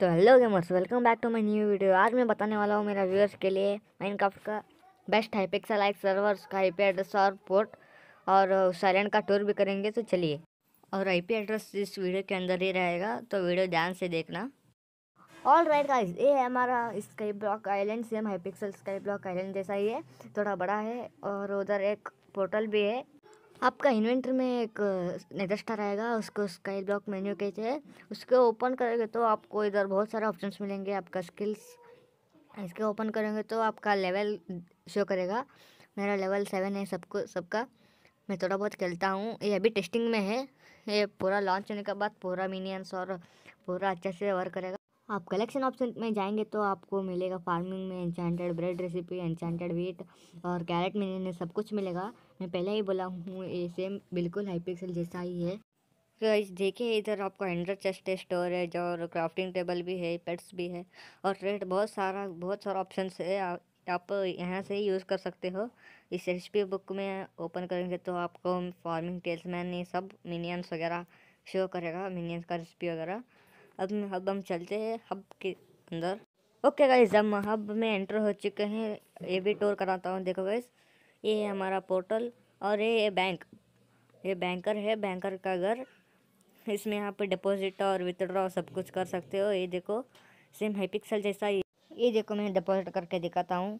तो hello gamers welcome back to my new video आज मैं बताने वाला हूँ मेरा व्यूअर्स के लिए माइनक्राफ्ट का best high pixel like server का आई एड्रेस और पोर्ट और साइलेंट का टूर भी करेंगे तो चलिए और आई एड्रेस इस वीडियो के अंदर ही रहेगा तो वीडियो ध्यान से देखना ऑल राइट का ये है हमारा sky block island same high pixel sky block island जैसा ही है थोड़ा बड़ा है और उधर एक पोर्टल भी है आपका इन्वेंटर में एक नेदस्टा आएगा उसको स्काई ब्लॉक मेन्यू कहते हैं उसको ओपन करेंगे तो आपको इधर बहुत सारे ऑप्शंस मिलेंगे आपका स्किल्स इसके ओपन करेंगे तो आपका लेवल शो करेगा मेरा लेवल सेवन है सबको सबका मैं थोड़ा बहुत खेलता हूँ ये अभी टेस्टिंग में है ये पूरा लॉन्च होने के बाद पूरा मिनियंस और पूरा अच्छे से वर्क करेगा आप कलेक्शन ऑप्शन में जाएंगे तो आपको मिलेगा फार्मिंग में enchanted bread recipe enchanted wheat और कैरेट में सब कुछ मिलेगा मैं पहले ही बोला हूँ ये सेम बिल्कुल हाई पिक्सल जैसा ही है गाइस देखिए इधर आपको हंड्रेड चेस्ट स्टोरेज और क्राफ्टिंग टेबल भी है पेट्स भी है और रेट बहुत सारा बहुत सारा ऑप्शन है आप यहाँ से ही यूज़ कर सकते हो इस रेसिपी बुक में ओपन करेंगे तो आपको फार्मिंग टेल्समैन ये सब मिनियंस वगैरह शो करेगा मिनियंस का रेसिपी वगैरह अब अब हम चलते हैं हब के अंदर ओके गाइज हम हब में एंटर हो चुके हैं ये भी टूर कराता हूँ देखो गाइज ये है हमारा पोर्टल और ये ये बैंक ये बैंकर है बैंकर का घर इसमें आप डिपॉजिट और विथड्रॉ सब कुछ कर सकते हो ये देखो सेम है पिक्सल जैसा ये ये देखो मैं डिपॉजिट करके दिखाता हूँ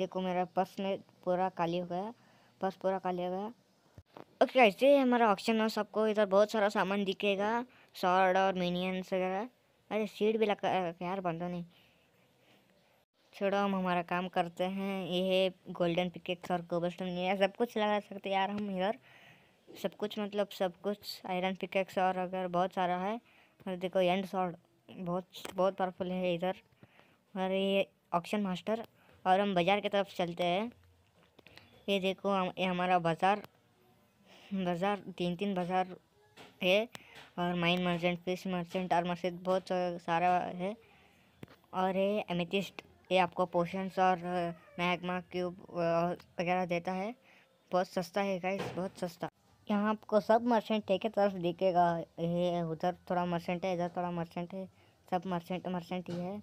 देखो मेरा पर्स में पूरा खाली हो गया पर्स पूरा खाली हो गया ओके गाइस ये हमारा ऑप्शन है सबको इधर बहुत सारा सामान दिखेगा सॉर्ड और मिनियंस वगैरह अरे सीट भी लगा यार बंदो नहीं छोड़ो हम हमारा काम करते हैं ये गोल्डन पिकेक्स और कोबस्टन ये सब कुछ लगा सकते यार हम इधर सब कुछ मतलब सब कुछ आयरन पिकेक्स और अगर बहुत सारा है और देखो एंड सॉर्ड बहुत बहुत पावरफुल है इधर और ये ऑक्शन मास्टर और हम बाज़ार की तरफ चलते हैं ये देखो हम ये हमारा बाज़ार बाज़ार तीन तीन बाज़ार है और माइन मर्चेंट फिश मर्चेंट और मर्चेंट बहुत सारा है और ये एमिथिस्ट ये आपको पोशंस और मैग्मा क्यूब वगैरह देता है बहुत सस्ता है गाइस बहुत सस्ता यहाँ आपको सब मर्चेंट एक तरफ दिखेगा ये उधर थोड़ा मर्चेंट है इधर थोड़ा मर्चेंट है सब मर्चेंट मर्चेंट ही है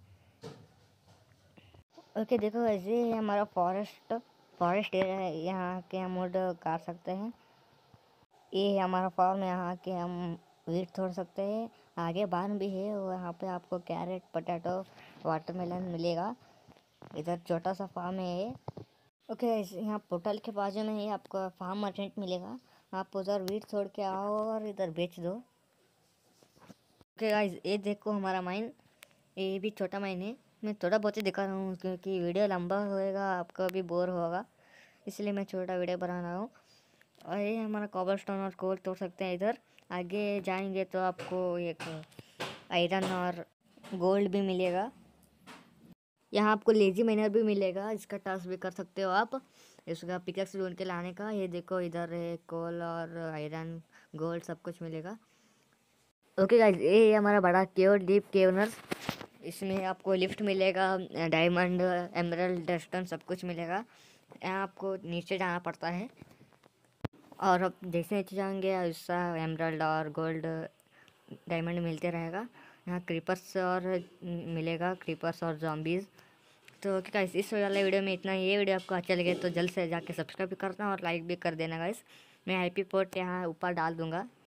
ओके देखो ऐसे हमारा फॉरेस्ट फॉरेस्ट एरिया है यहाँ के हम उड़ काट सकते हैं ये हमारा फॉर्म है यहाँ के हम वीट तोड़ सकते हैं आगे बान भी है और यहाँ पे आपको कैरेट पटाटो वाटरमेलन मिलेगा इधर छोटा सा फार्म है ये ओके यहाँ पोर्टल के बाजू में ही आपको फार्म मर्चेंट मिलेगा आप उधर वीट छोड़ के आओ और इधर बेच दो ओके गाइज ये देखो हमारा माइन ये भी छोटा माइन है मैं थोड़ा बहुत ही दिखा रहा हूँ क्योंकि वीडियो लंबा होएगा आपका भी बोर होगा इसलिए मैं छोटा वीडियो बना रहा हूँ और ये हमारा कॉबल स्टोन और कोल तोड़ सकते हैं इधर आगे जाएंगे तो आपको एक आयरन और गोल्ड भी मिलेगा यहाँ आपको लेजी माइनर भी मिलेगा इसका टास्क भी कर सकते हो आप इसका पिकअप ढूंढ के लाने का ये देखो इधर है कोल और आयरन गोल्ड सब कुछ मिलेगा ओके गाइज ये हमारा बड़ा केव डीप केवनर इसमें आपको लिफ्ट मिलेगा डायमंड एमरल डस्टन सब कुछ मिलेगा यहाँ आपको नीचे जाना पड़ता है और अब जैसे नीचे जाएंगे उसका एमरल्ड और गोल्ड डायमंड मिलते रहेगा यहाँ क्रीपर्स और मिलेगा क्रीपर्स और जॉम्बीज़ तो क्या इस वाले वीडियो में इतना ये वीडियो आपको अच्छा लगे तो जल्द से जाके सब्सक्राइब भी करना और लाइक भी कर देना गाइस मैं आई पी पोर्ट यहाँ ऊपर डाल दूँगा